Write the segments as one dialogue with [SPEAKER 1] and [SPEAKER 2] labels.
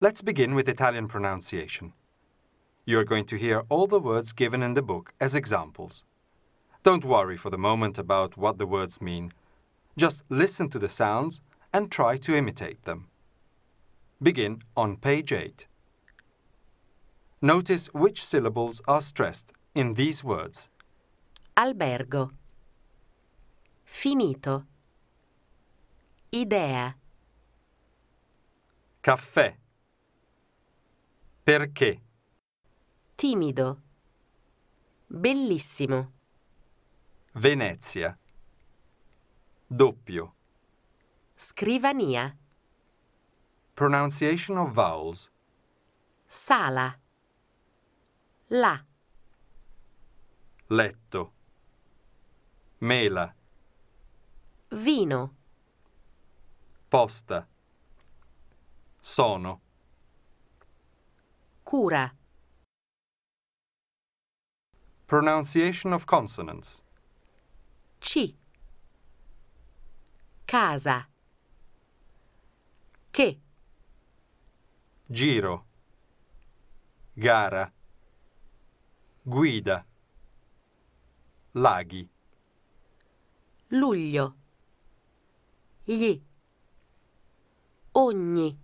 [SPEAKER 1] Let's begin with Italian pronunciation. You are going to hear all the words given in the book as examples. Don't worry for the moment about what the words mean. Just listen to the sounds and try to imitate them. Begin on page 8. Notice which syllables are stressed in these words.
[SPEAKER 2] Albergo. Finito. Idea. Caffè. Perché? Timido. Bellissimo.
[SPEAKER 1] Venezia. Doppio.
[SPEAKER 2] Scrivania.
[SPEAKER 1] Pronunciation of vowels.
[SPEAKER 2] Sala. La.
[SPEAKER 3] Letto. Mela. Vino. Posta. Sono.
[SPEAKER 2] Cura.
[SPEAKER 1] Pronunciation of consonants.
[SPEAKER 2] C. Casa. Che.
[SPEAKER 3] Giro. Gara. Guida. Laghi.
[SPEAKER 2] Luglio. Gli. Ogni.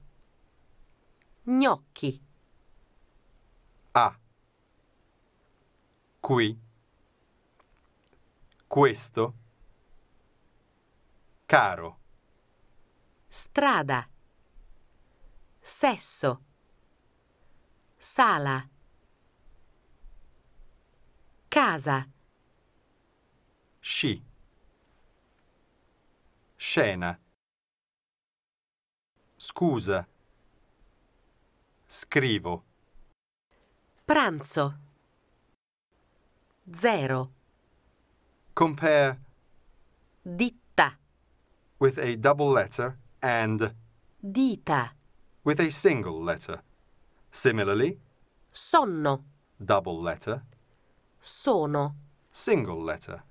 [SPEAKER 2] Gnocchi
[SPEAKER 3] a qui questo caro
[SPEAKER 2] strada sesso sala casa
[SPEAKER 3] sci scena scusa scrivo
[SPEAKER 2] Pranzo. Zero.
[SPEAKER 1] Compare
[SPEAKER 2] ditta
[SPEAKER 1] with a double letter and dita with a single letter. Similarly, sonno double letter,
[SPEAKER 3] sono single letter.